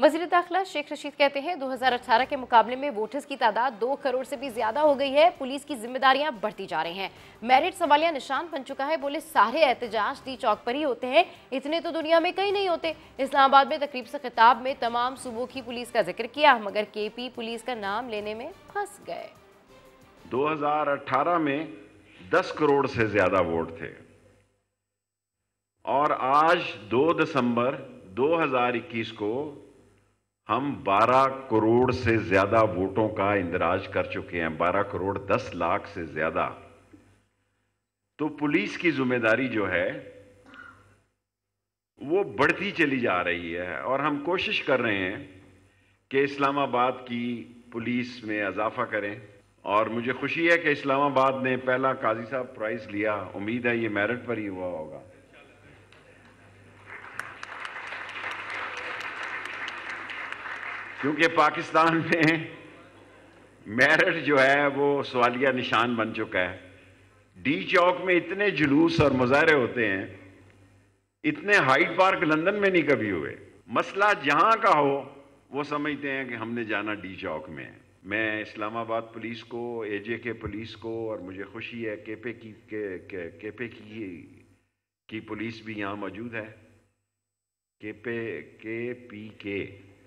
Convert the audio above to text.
वजी दाखिला शेख रशीद कहते हैं 2018 के मुकाबले में वोटर्स की तादाद दो करोड़ से भी ज्यादा हो गई है पुलिस की जिम्मेदारियां बढ़ती जा रही हैं मेरिट सवालिया निशान बन चुका है बोले सारे एहतजाज दी चौक पर ही होते हैं इतने तो दुनिया में कहीं नहीं होते इस्लामाबाद में तकरीब से खिताब में तमाम सूबों की पुलिस का जिक्र किया मगर के पी पुलिस का नाम लेने में फंस गए 2018 में दस करोड़ से ज्यादा वोट थे और आज दो दिसंबर 2021 को हम 12 करोड़ से ज़्यादा वोटों का इंदराज कर चुके हैं 12 करोड़ 10 लाख से ज़्यादा तो पुलिस की जिम्मेदारी जो है वो बढ़ती चली जा रही है और हम कोशिश कर रहे हैं कि इस्लामाबाद की पुलिस में इजाफा करें और मुझे खुशी है कि इस्लामाबाद ने पहला काजी साहब प्राइज़ लिया उम्मीद है ये मेरिट पर ही हुआ होगा क्योंकि पाकिस्तान में मेरठ जो है वो सवालिया निशान बन चुका है डी चौक में इतने जुलूस और मुजाहरे होते हैं इतने हाइट पार्क लंदन में नहीं कभी हुए मसला जहां का हो वो समझते हैं कि हमने जाना डी चौक में मैं इस्लामाबाद पुलिस को एजे के पुलिस को और मुझे खुशी है केपे की के, के, केपे की की पुलिस भी यहाँ मौजूद है केपे के पी के